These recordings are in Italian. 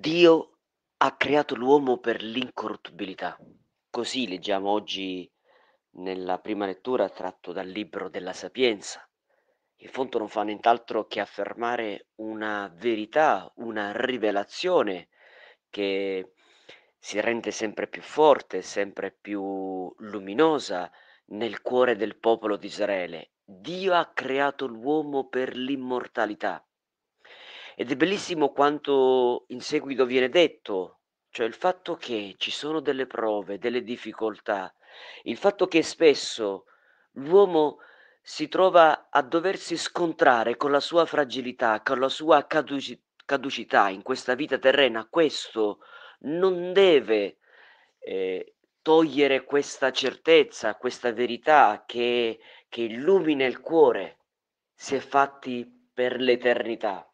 Dio ha creato l'uomo per l'incorruttibilità. Così leggiamo oggi nella prima lettura tratto dal libro della Sapienza. Il fondo non fa nient'altro che affermare una verità, una rivelazione che si rende sempre più forte, sempre più luminosa nel cuore del popolo di Israele. Dio ha creato l'uomo per l'immortalità. Ed è bellissimo quanto in seguito viene detto, cioè il fatto che ci sono delle prove, delle difficoltà, il fatto che spesso l'uomo si trova a doversi scontrare con la sua fragilità, con la sua caduci- caducità in questa vita terrena, questo non deve eh, togliere questa certezza, questa verità che, che illumina il cuore, si è fatti per l'eternità.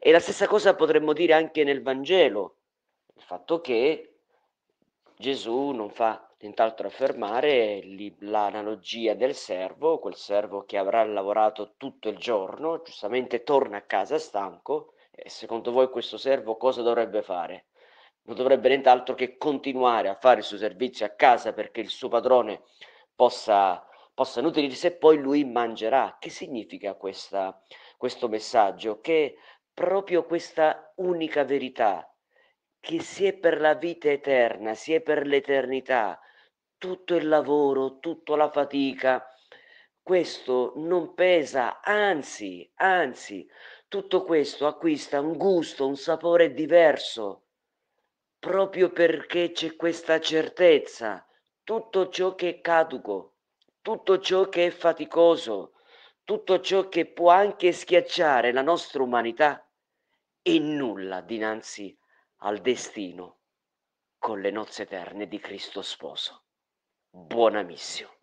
E la stessa cosa potremmo dire anche nel Vangelo, il fatto che Gesù non fa nient'altro affermare l'analogia del servo, quel servo che avrà lavorato tutto il giorno, giustamente torna a casa stanco, e secondo voi questo servo cosa dovrebbe fare? Non dovrebbe nient'altro che continuare a fare il suo servizio a casa perché il suo padrone possa, possa nutrirsi e poi lui mangerà. Che significa questa, questo messaggio? Che proprio questa unica verità, che sia per la vita eterna, sia per l'eternità, tutto il lavoro, tutta la fatica, questo non pesa, anzi, anzi, tutto questo acquista un gusto, un sapore diverso, proprio perché c'è questa certezza, tutto ciò che è caduco, tutto ciò che è faticoso, tutto ciò che può anche schiacciare la nostra umanità e nulla dinanzi al destino con le nozze eterne di Cristo Sposo. Buona missione.